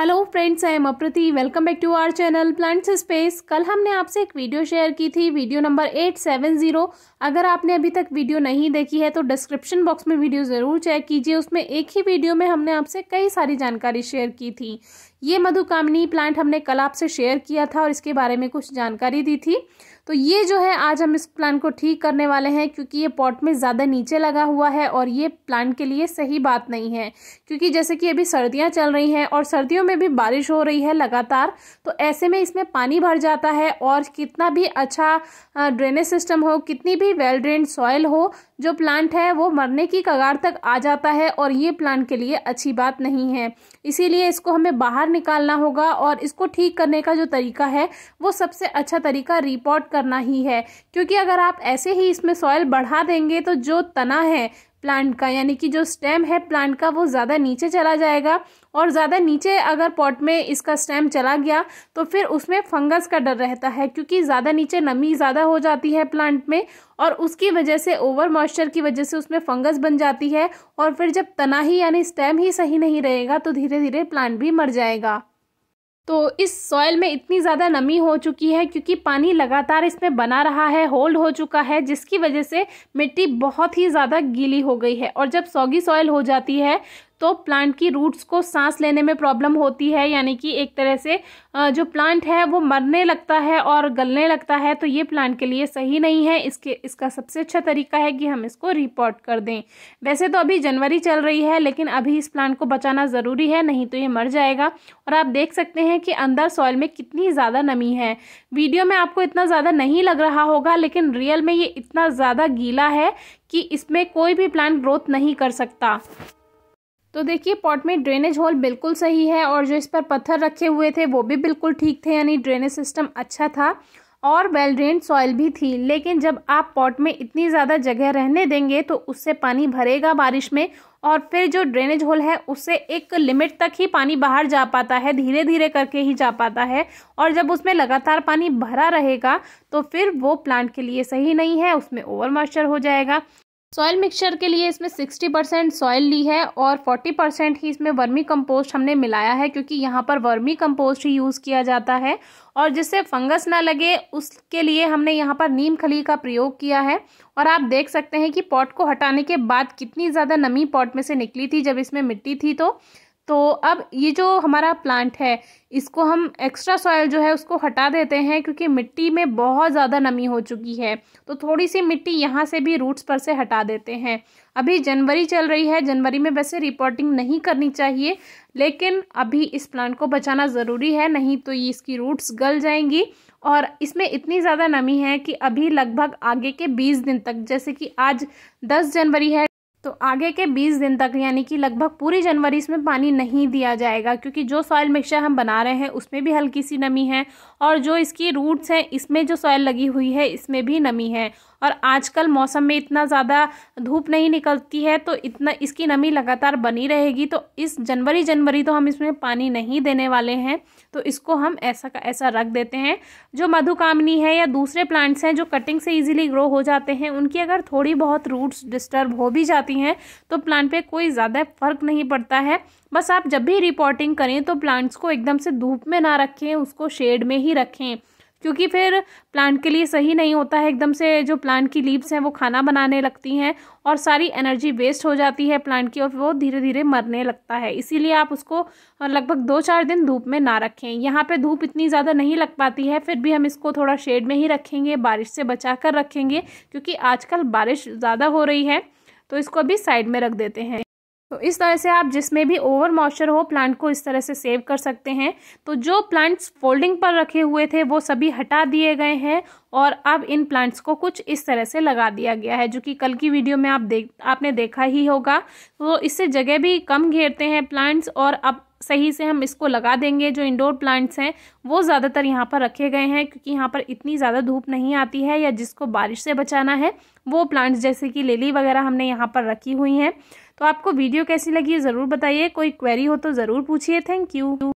hello friends I am Aprati welcome back to our channel plants space कल हमने आपसे एक वीडियो शेयर की थी video number eight seven zero अगर आपने अभी तक वीडियो नहीं देखी है तो डिस्क्रिप्शन बॉक्स में वीडियो ज़रूर चेक कीजिए उसमें एक ही वीडियो में हमने आपसे कई सारी जानकारी शेयर की थी ये मधुकामनी प्लांट हमने कल आपसे शेयर किया था और इसके बारे में कुछ जानकारी दी थी तो ये जो है आज हम इस प्लांट को ठीक करने वाले हैं क्योंकि ये पॉट में ज़्यादा नीचे लगा हुआ है और ये प्लांट के लिए सही बात नहीं है क्योंकि जैसे कि अभी सर्दियाँ चल रही हैं और सर्दियों में भी बारिश हो रही है लगातार तो ऐसे में इसमें पानी भर जाता है और कितना भी अच्छा ड्रेनेज सिस्टम हो कितनी भी वेल ड्रेन सॉयल हो जो प्लांट है वो मरने की कगार तक आ जाता है और ये प्लांट के लिए अच्छी बात नहीं है इसीलिए इसको हमें बाहर निकालना होगा और इसको ठीक करने का जो तरीका है वो सबसे अच्छा तरीका रिपोर्ट करना ही है क्योंकि अगर आप ऐसे ही इसमें सॉयल बढ़ा देंगे तो जो तना है प्लांट का यानी कि जो स्टेम है प्लांट का वो ज़्यादा नीचे चला जाएगा और ज़्यादा नीचे अगर पॉट में इसका स्टेम चला गया तो फिर उसमें फंगस का डर रहता है क्योंकि ज़्यादा नीचे नमी ज़्यादा हो जाती है प्लांट में और उसकी वजह से ओवर मॉइस्चर की वजह से उसमें फंगस बन जाती है और फिर जब तना ही यानी स्टेम ही सही नहीं रहेगा तो धीरे धीरे प्लांट भी मर जाएगा तो इस सॉयल में इतनी ज़्यादा नमी हो चुकी है क्योंकि पानी लगातार इसमें बना रहा है होल्ड हो चुका है जिसकी वजह से मिट्टी बहुत ही ज़्यादा गीली हो गई है और जब सौगी सॉयल हो जाती है तो प्लांट की रूट्स को सांस लेने में प्रॉब्लम होती है यानी कि एक तरह से जो प्लांट है वो मरने लगता है और गलने लगता है तो ये प्लांट के लिए सही नहीं है इसके इसका सबसे अच्छा तरीका है कि हम इसको रिपोर्ट कर दें वैसे तो अभी जनवरी चल रही है लेकिन अभी इस प्लांट को बचाना ज़रूरी है नहीं तो ये मर जाएगा और आप देख सकते हैं कि अंदर सॉइल में कितनी ज़्यादा नमी है वीडियो में आपको इतना ज़्यादा नहीं लग रहा होगा लेकिन रियल में ये इतना ज़्यादा गीला है कि इसमें कोई भी प्लांट ग्रोथ नहीं कर सकता तो देखिए पॉट में ड्रेनेज होल बिल्कुल सही है और जो इस पर पत्थर रखे हुए थे वो भी बिल्कुल ठीक थे यानी ड्रेनेज सिस्टम अच्छा था और वेल ड्रेन सॉइल भी थी लेकिन जब आप पॉट में इतनी ज़्यादा जगह रहने देंगे तो उससे पानी भरेगा बारिश में और फिर जो ड्रेनेज होल है उससे एक लिमिट तक ही पानी बाहर जा पाता है धीरे धीरे करके ही जा पाता है और जब उसमें लगातार पानी भरा रहेगा तो फिर वो प्लांट के लिए सही नहीं है उसमें ओवर मॉइस्चर हो जाएगा सॉयल मिक्सचर के लिए इसमें 60 परसेंट सॉयल ली है और 40 परसेंट ही इसमें वर्मी कंपोस्ट हमने मिलाया है क्योंकि यहाँ पर वर्मी कंपोस्ट ही यूज़ किया जाता है और जिससे फंगस ना लगे उसके लिए हमने यहाँ पर नीम खली का प्रयोग किया है और आप देख सकते हैं कि पॉट को हटाने के बाद कितनी ज़्यादा नमी पॉट में से निकली थी जब इसमें मिट्टी थी तो तो अब ये जो हमारा प्लांट है इसको हम एक्स्ट्रा सॉयल जो है उसको हटा देते हैं क्योंकि मिट्टी में बहुत ज़्यादा नमी हो चुकी है तो थोड़ी सी मिट्टी यहाँ से भी रूट्स पर से हटा देते हैं अभी जनवरी चल रही है जनवरी में वैसे रिपोर्टिंग नहीं करनी चाहिए लेकिन अभी इस प्लांट को बचाना ज़रूरी है नहीं तो ये इसकी रूट्स गल जाएंगी और इसमें इतनी ज़्यादा नमी है कि अभी लगभग आगे के बीस दिन तक जैसे कि आज दस जनवरी है तो आगे के 20 दिन तक यानी कि लगभग पूरी जनवरी इसमें पानी नहीं दिया जाएगा क्योंकि जो सॉयल मिक्सचर हम बना रहे हैं उसमें भी हल्की सी नमी है और जो इसकी रूट्स हैं इसमें जो सॉयल लगी हुई है इसमें भी नमी है और आजकल मौसम में इतना ज़्यादा धूप नहीं निकलती है तो इतना इसकी नमी लगातार बनी रहेगी तो इस जनवरी जनवरी तो हम इसमें पानी नहीं देने वाले हैं तो इसको हम ऐसा का ऐसा रख देते हैं जो मधुकामनी है या दूसरे प्लांट्स हैं जो कटिंग से ईजिली ग्रो हो जाते हैं उनकी अगर थोड़ी बहुत रूट्स डिस्टर्ब हो भी जाती जाती हैं तो प्लांट पे कोई ज़्यादा फर्क नहीं पड़ता है बस आप जब भी रिपोर्टिंग करें तो प्लांट्स को एकदम से धूप में ना रखें उसको शेड में ही रखें क्योंकि फिर प्लांट के लिए सही नहीं होता है एकदम से जो प्लांट की लीव्स हैं वो खाना बनाने लगती हैं और सारी एनर्जी वेस्ट हो जाती है प्लांट की और वो धीरे धीरे मरने लगता है इसीलिए आप उसको लगभग दो चार दिन धूप में ना रखें यहाँ पे धूप इतनी ज़्यादा नहीं लग पाती है फिर भी हम इसको थोड़ा शेड में ही रखेंगे बारिश से बचा कर रखेंगे क्योंकि आजकल बारिश ज़्यादा हो रही है तो इसको अभी साइड में रख देते हैं तो इस तरह से आप जिसमें भी ओवर मॉइस्चर हो प्लांट को इस तरह से सेव कर सकते हैं तो जो प्लांट्स फोल्डिंग पर रखे हुए थे वो सभी हटा दिए गए हैं और अब इन प्लांट्स को कुछ इस तरह से लगा दिया गया है जो कि कल की वीडियो में आप देख आपने देखा ही होगा तो इससे जगह भी कम घेरते हैं प्लांट्स और अब सही से हम इसको लगा देंगे जो इंडोर प्लांट्स हैं वो ज़्यादातर यहाँ पर रखे गए हैं क्योंकि यहाँ पर इतनी ज़्यादा धूप नहीं आती है या जिसको बारिश से बचाना है वो प्लांट्स जैसे कि लिली वगैरह हमने यहाँ पर रखी हुई हैं तो आपको वीडियो कैसी लगी ज़रूर बताइए कोई क्वेरी हो तो ज़रूर पूछिए थैंक यू